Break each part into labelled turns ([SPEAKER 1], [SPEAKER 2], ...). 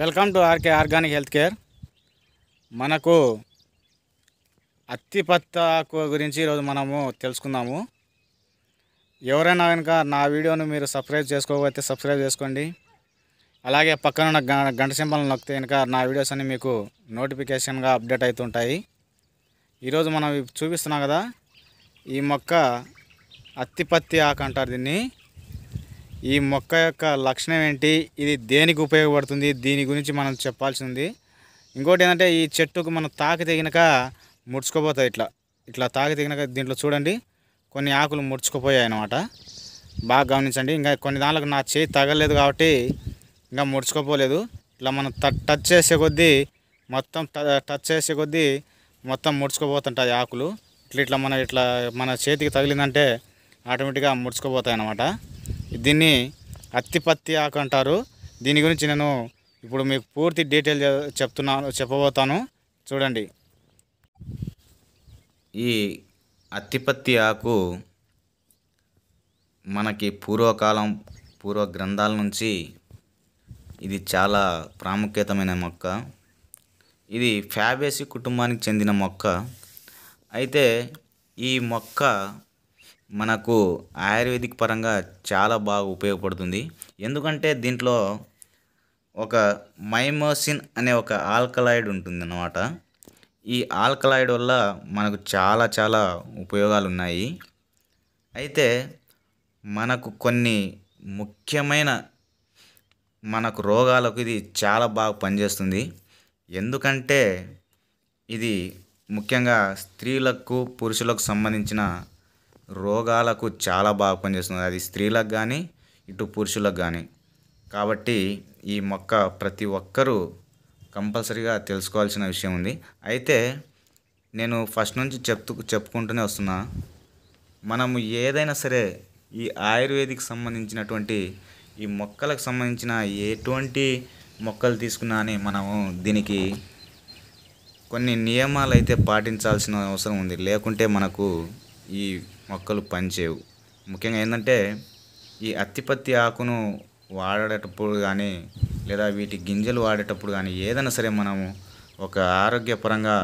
[SPEAKER 1] welcome to RK organic health care మనకు అత్తి పత్తాకు గురించి ఈరోజు మనము తెలుసుకుందాము ఎవరైనా కనుక నా వీడియోను మీరు సబ్స్క్రైబ్ చేసుకోకపోతే సబ్స్క్రైబ్ చేసుకోండి అలాగే పక్కన ఉన్న గంట సింబల్ నొక్కితే కనుక నా వీడియోస్ అన్నీ మీకు నోటిఫికేషన్గా అప్డేట్ అవుతుంటాయి ఈరోజు మనం చూపిస్తున్నాం కదా ఈ మొక్క అత్తిపత్తి ఆకు అంటారు దీన్ని ఈ మొక్క యొక్క లక్షణం ఏంటి ఇది దేనికి ఉపయోగపడుతుంది దీని గురించి మనం చెప్పాల్సి ఉంది ఇంకోటి ఏంటంటే ఈ చెట్టుకు మనం తాకి తెగినాక ముడుచుకోపోతాయి ఇట్లా ఇట్లా తాకి తెగినాక దీంట్లో చూడండి కొన్ని ఆకులు ముడుచుకుపోయాయి అనమాట బాగా గమనించండి ఇంకా కొన్ని దాంట్లో నా చేయి తగలేదు కాబట్టి ఇంకా ముడుచుకోపోలేదు ఇట్లా మనం టచ్ చేసే కొద్దీ మొత్తం టచ్ చేసే కొద్దీ మొత్తం ముడుచుకుపోతుంటాయి ఆకులు ఇట్లా ఇట్లా మన ఇట్లా మన చేతికి తగిలిందంటే ఆటోమేటిక్గా ముడుచుకుపోతాయి అన్నమాట దీన్ని అత్తిపత్తి ఆకు అంటారు దీని గురించి నేను ఇప్పుడు మీకు పూర్తి డీటెయిల్ చెప్తున్నాను చెప్పబోతాను చూడండి ఈ అత్తిపత్తి ఆకు మనకి పూర్వకాలం పూర్వ గ్రంథాల నుంచి ఇది చాలా ప్రాముఖ్యతమైన మొక్క ఇది ఫ్యాబేసి కుటుంబానికి చెందిన మొక్క అయితే ఈ మొక్క మనకు ఆయుర్వేదిక్ పరంగా చాలా బాగా ఉపయోగపడుతుంది ఎందుకంటే దీంట్లో ఒక మైమోసిన్ అనే ఒక ఆల్కలాయిడ్ ఉంటుంది అన్నమాట ఈ ఆల్కలాయిడ్ వల్ల మనకు చాలా చాలా ఉపయోగాలు ఉన్నాయి అయితే మనకు కొన్ని ముఖ్యమైన మనకు రోగాలకు ఇది చాలా బాగా పనిచేస్తుంది ఎందుకంటే ఇది ముఖ్యంగా స్త్రీలకు పురుషులకు సంబంధించిన రోగాలకు చాలా బాగా పనిచేస్తుంది అది స్త్రీలకు కానీ ఇటు పురుషులకు కానీ కాబట్టి ఈ మొక్క ప్రతి ఒక్కరూ కంపల్సరీగా తెలుసుకోవాల్సిన విషయం ఉంది అయితే నేను ఫస్ట్ నుంచి చెప్తూ చెప్పుకుంటూనే వస్తున్నా మనం ఏదైనా సరే ఈ ఆయుర్వేదిక్ సంబంధించినటువంటి ఈ మొక్కలకు సంబంధించిన ఎటువంటి మొక్కలు తీసుకున్నా అని మనము దీనికి కొన్ని నియమాలు అయితే పాటించాల్సిన అవసరం ఉంది లేకుంటే మనకు ఈ మొక్కలు పనిచేయవు ముఖ్యంగా ఏంటంటే ఈ అత్తిపత్తి ఆకును వాడేటప్పుడు కానీ లేదా వీటి గింజలు వాడేటప్పుడు కానీ ఏదైనా సరే మనము ఒక ఆరోగ్యపరంగా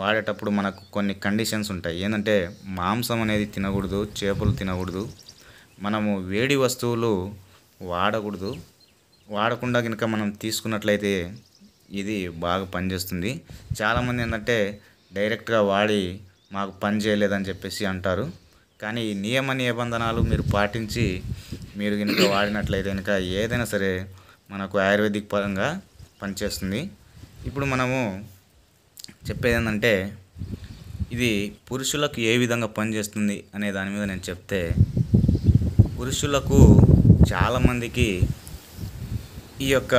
[SPEAKER 1] వాడేటప్పుడు మనకు కొన్ని కండిషన్స్ ఉంటాయి ఏంటంటే మాంసం అనేది తినకూడదు చేపలు తినకూడదు మనము వేడి వస్తువులు వాడకూడదు వాడకుండా కనుక మనం తీసుకున్నట్లయితే ఇది బాగా పనిచేస్తుంది చాలామంది ఏంటంటే డైరెక్ట్గా వాడి మాకు పని చేయలేదని చెప్పేసి అంటారు కానీ ఈ నియమ నిబంధనలు మీరు పాటించి మీరు కనుక వాడినట్లయితే కనుక ఏదైనా సరే మనకు ఆయుర్వేదిక్ పరంగా పనిచేస్తుంది ఇప్పుడు మనము చెప్పేది ఏంటంటే ఇది పురుషులకు ఏ విధంగా పనిచేస్తుంది అనే దాని మీద నేను చెప్తే పురుషులకు చాలామందికి ఈ యొక్క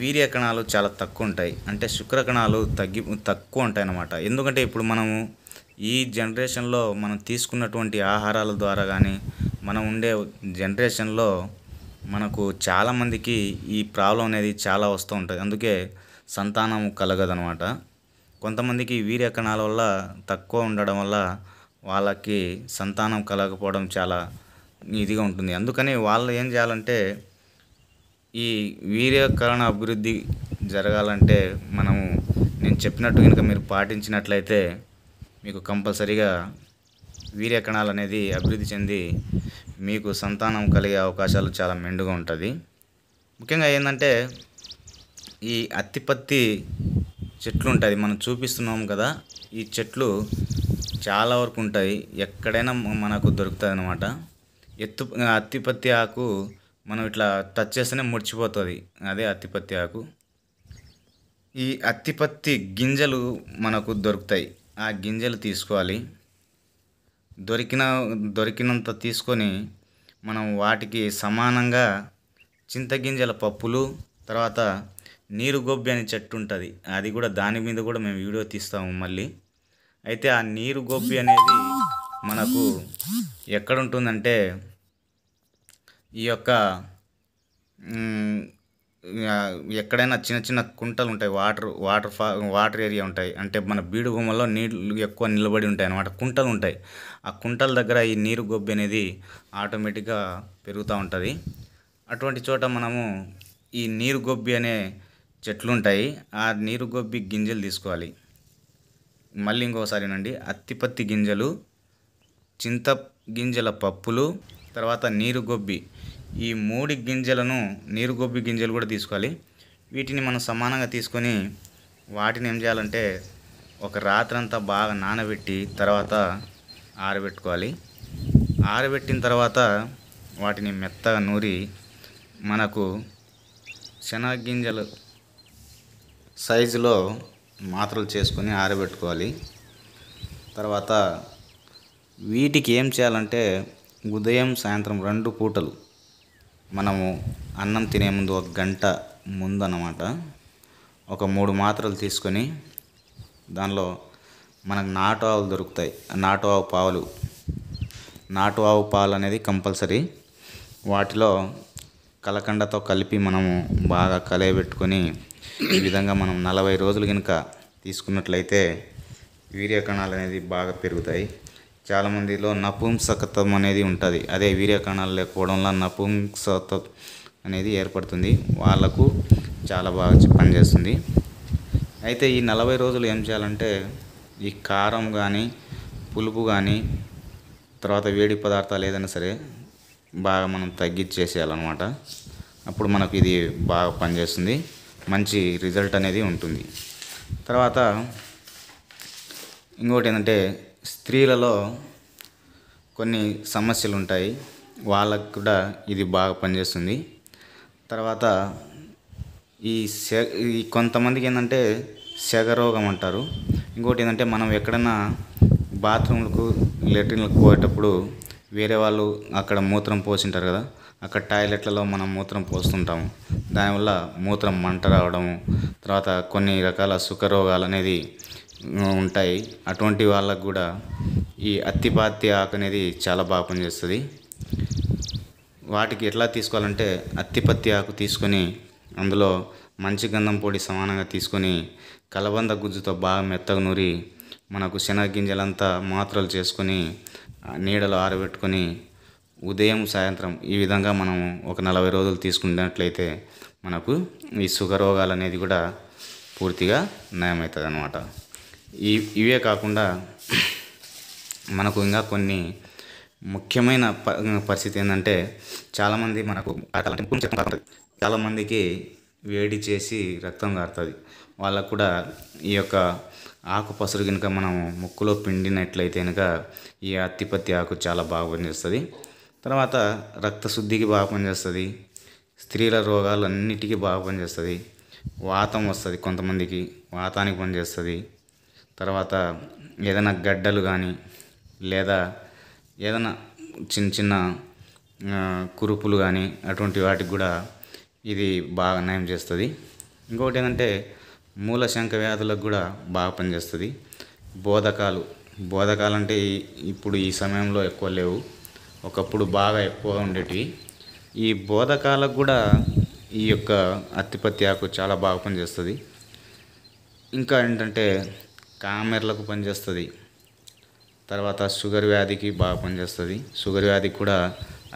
[SPEAKER 1] వీర్య కణాలు చాలా తక్కువ ఉంటాయి అంటే శుక్ర కణాలు తగ్గి తక్కువ ఉంటాయి అన్నమాట ఎందుకంటే ఇప్పుడు మనము ఈ జనరేషన్లో మనం తీసుకున్నటువంటి ఆహారాల ద్వారా కానీ మనం ఉండే జనరేషన్లో మనకు చాలామందికి ఈ ప్రాబ్లం అనేది చాలా వస్తూ ఉంటుంది అందుకే సంతానం కలగదనమాట కొంతమందికి వీర్యకణాల వల్ల తక్కువ ఉండడం వల్ల వాళ్ళకి సంతానం కలగకపోవడం చాలా ఇదిగా ఉంటుంది అందుకని వాళ్ళు ఏం చేయాలంటే ఈ వీర్యకరణ అభివృద్ధి జరగాలంటే మనము నేను చెప్పినట్టు కనుక మీరు పాటించినట్లయితే మీకు కంపల్సరిగా వీర్య కణాలు అనేది అభివృద్ధి చెంది మీకు సంతానం కలిగే అవకాశాలు చాలా మెండుగా ఉంటుంది ముఖ్యంగా ఏంటంటే ఈ అత్తిపత్తి చెట్లు ఉంటుంది మనం చూపిస్తున్నాం కదా ఈ చెట్లు చాలా వరకు ఉంటాయి ఎక్కడైనా మనకు దొరుకుతుంది అనమాట ఎత్తు అత్తిపత్తి ఆకు మనం ఇట్లా టచ్ చేస్తేనే ముడిచిపోతుంది అదే అత్తిపత్తి ఆకు ఈ అత్తిపత్తి గింజలు మనకు దొరుకుతాయి ఆ గింజలు తీసుకోవాలి దొరికిన దొరికినంత తీసుకొని మనం వాటికి సమానంగా చింతగింజల పప్పులు తర్వాత నీరు గొబ్బి అనే చెట్టు ఉంటుంది అది కూడా దాని మీద కూడా మేము వీడియో తీస్తాము మళ్ళీ అయితే ఆ నీరు గొబ్బి అనేది మనకు ఎక్కడ ఉంటుందంటే ఈ యొక్క ఎక్కడైనా చిన్న చిన్న కుంటలు ఉంటాయి వాటర్ వాటర్ ఫా వాటర్ ఏరియా ఉంటాయి అంటే మన బీడు భూముల్లో నీళ్ళు ఎక్కువ నిలబడి ఉంటాయి అన్నమాట కుంటలు ఉంటాయి ఆ కుంటల దగ్గర ఈ నీరు గొబ్బి అనేది ఆటోమేటిక్గా పెరుగుతూ ఉంటుంది అటువంటి చోట మనము ఈ నీరు గొబ్బి అనే చెట్లు ఉంటాయి ఆ నీరు గొబ్బి గింజలు తీసుకోవాలి మళ్ళీ ఇంకోసారి ఇంకోసారినండి అత్తిపత్తి గింజలు చింత గింజల పప్పులు తర్వాత నీరు గొబ్బి ఈ మూడు గింజలను నీరు గొబ్బి గింజలు కూడా తీసుకోవాలి వీటిని మనం సమానంగా తీసుకొని వాటిని ఏం చేయాలంటే ఒక రాత్రంతా బాగా నానబెట్టి తర్వాత ఆరబెట్టుకోవాలి ఆరబెట్టిన తర్వాత వాటిని మెత్తగా నూరి మనకు శనగగింజలు సైజులో మాత్రలు చేసుకొని ఆరబెట్టుకోవాలి తర్వాత వీటికి ఏం చేయాలంటే ఉదయం సాయంత్రం రెండు పూటలు మనము అన్నం తినే ముందు ఒక గంట ముందు అన్నమాట ఒక మూడు మాత్రలు తీసుకొని దానిలో మనకు నాటు ఆవులు దొరుకుతాయి నాటు ఆవు పాలు నాటు ఆవు పాలు అనేది కంపల్సరీ వాటిలో కలకండతో కలిపి మనము బాగా కలయబెట్టుకొని ఈ విధంగా మనం నలభై రోజులు కనుక తీసుకున్నట్లయితే వీర్య కణాలు అనేది బాగా పెరుగుతాయి చాలామందిలో నపుంసకత్వం అనేది ఉంటుంది అదే వీర్యకణాలు లేకపోవడం వల్ల నపుంసకత్వం అనేది ఏర్పడుతుంది వాళ్ళకు చాలా బాగా పనిచేస్తుంది అయితే ఈ నలభై రోజులు ఏం చేయాలంటే ఈ కారం కానీ పులుపు కానీ తర్వాత వేడి పదార్థాలు ఏదైనా సరే బాగా మనం తగ్గించేసేయాలన్నమాట అప్పుడు మనకు ఇది బాగా పనిచేస్తుంది మంచి రిజల్ట్ అనేది ఉంటుంది తర్వాత ఇంకోటి ఏంటంటే స్త్రీలలో కొన్ని సమస్యలు ఉంటాయి వాళ్ళకు కూడా ఇది బాగా పనిచేస్తుంది తర్వాత ఈ సె ఈ కొంతమందికి ఏంటంటే సెగ రోగం అంటారు ఇంకోటి ఏంటంటే మనం ఎక్కడన్నా బాత్రూమ్లకు లెట్రిన్లకు పోయేటప్పుడు వేరే వాళ్ళు అక్కడ మూత్రం పోసింటారు కదా అక్కడ టాయిలెట్లలో మనం మూత్రం పోస్తుంటాము దానివల్ల మూత్రం మంట రావడము తర్వాత కొన్ని రకాల సుఖరోగాలు అనేది ఉంటాయి అటువంటి వాళ్ళకు కూడా ఈ అత్తిపాతి ఆకు అనేది చాలా బాగా పనిచేస్తుంది వాటికి ఎట్లా తీసుకోవాలంటే అత్తిపత్తి ఆకు తీసుకొని అందులో మంచి గంధం పొడి సమానంగా తీసుకొని కలబంద గుజ్జుతో బాగా మెత్తగా నూరి మనకు శనగగింజలంతా మాత్రలు చేసుకొని నీడలో ఆరబెట్టుకొని ఉదయం సాయంత్రం ఈ విధంగా మనం ఒక నలభై రోజులు తీసుకున్నట్లయితే మనకు ఈ సుఖ రోగాలు అనేది కూడా పూర్తిగా నయమవుతుంది అన్నమాట ఈ ఇవే కాకుండా మనకు ఇంకా కొన్ని ముఖ్యమైన ప పరిస్థితి ఏంటంటే చాలామంది మనకు చాలామందికి వేడి చేసి రక్తం కారుతుంది వాళ్ళకు కూడా ఈ యొక్క ఆకు పసురు కనుక మనం ముక్కులో పిండినట్లయితే కనుక ఈ అత్తిపత్తి ఆకు చాలా బాగా పనిచేస్తుంది తర్వాత రక్తశుద్ధికి బాగా పనిచేస్తుంది స్త్రీల అన్నిటికీ బాగా పనిచేస్తుంది వాతం వస్తుంది కొంతమందికి వాతానికి పనిచేస్తుంది తర్వాత ఏదైనా గడ్డలు కానీ లేదా ఏదైనా చిన్న చిన్న కురుపులు కానీ అటువంటి వాటికి కూడా ఇది బాగా నయం చేస్తుంది ఇంకొకటి ఏంటంటే శంఖ వ్యాధులకు కూడా బాగా పనిచేస్తుంది బోధకాలు బోధకాలు అంటే ఇప్పుడు ఈ సమయంలో ఎక్కువ లేవు ఒకప్పుడు బాగా ఎక్కువ ఉండేటివి ఈ బోధకాలకు కూడా ఈ యొక్క అత్తిపత్తి ఆకు చాలా బాగా పనిచేస్తుంది ఇంకా ఏంటంటే కామెర్లకు పనిచేస్తుంది తర్వాత షుగర్ వ్యాధికి బాగా పనిచేస్తుంది షుగర్ వ్యాధికి కూడా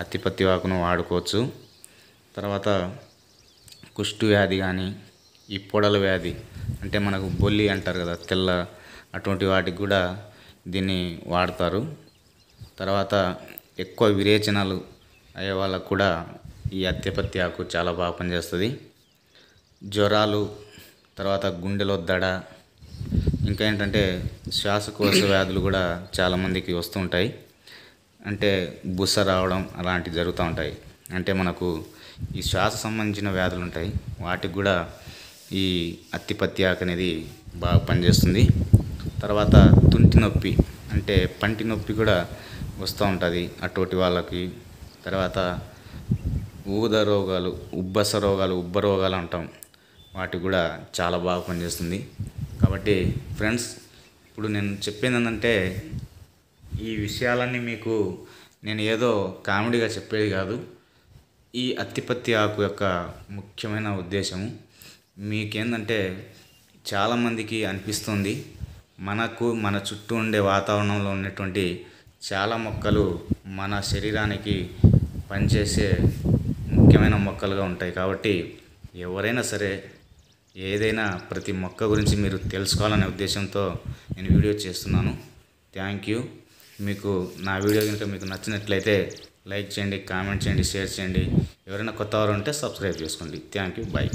[SPEAKER 1] అత్తిపత్తి ఆకును వాడుకోవచ్చు తర్వాత కుష్టు వ్యాధి కానీ ఈ పొడల వ్యాధి అంటే మనకు బొల్లి అంటారు కదా తెల్ల అటువంటి వాటికి కూడా దీన్ని వాడతారు తర్వాత ఎక్కువ విరేచనాలు అయ్యే వాళ్ళకు కూడా ఈ అత్తిపత్తి ఆకు చాలా బాగా పనిచేస్తుంది జ్వరాలు తర్వాత గుండెలో దడ ఇంకా ఏంటంటే శ్వాసకోశ వ్యాధులు కూడా చాలామందికి ఉంటాయి అంటే బుస రావడం అలాంటివి జరుగుతూ ఉంటాయి అంటే మనకు ఈ శ్వాస సంబంధించిన వ్యాధులు ఉంటాయి వాటికి కూడా ఈ అత్తిపత్తి ఆకు అనేది బాగా పనిచేస్తుంది తర్వాత తుంటి నొప్పి అంటే పంటి నొప్పి కూడా వస్తూ ఉంటుంది అటువంటి వాళ్ళకి తర్వాత ఊద రోగాలు ఉబ్బస రోగాలు ఉబ్బ రోగాలు అంటాం వాటికి కూడా చాలా బాగా పనిచేస్తుంది కాబట్టి ఫ్రెండ్స్ ఇప్పుడు నేను చెప్పేది ఏంటంటే ఈ విషయాలన్నీ మీకు నేను ఏదో కామెడీగా చెప్పేది కాదు ఈ అత్తిపత్తి ఆకు యొక్క ముఖ్యమైన ఉద్దేశము మీకేందంటే చాలామందికి అనిపిస్తుంది మనకు మన చుట్టూ ఉండే వాతావరణంలో ఉన్నటువంటి చాలా మొక్కలు మన శరీరానికి పనిచేసే ముఖ్యమైన మొక్కలుగా ఉంటాయి కాబట్టి ఎవరైనా సరే ఏదైనా ప్రతి మొక్క గురించి మీరు తెలుసుకోవాలనే ఉద్దేశంతో నేను వీడియో చేస్తున్నాను థ్యాంక్ యూ మీకు నా వీడియో కనుక మీకు నచ్చినట్లయితే లైక్ చేయండి కామెంట్ చేయండి షేర్ చేయండి ఎవరైనా కొత్త వారు ఉంటే సబ్స్క్రైబ్ చేసుకోండి థ్యాంక్ యూ బాయ్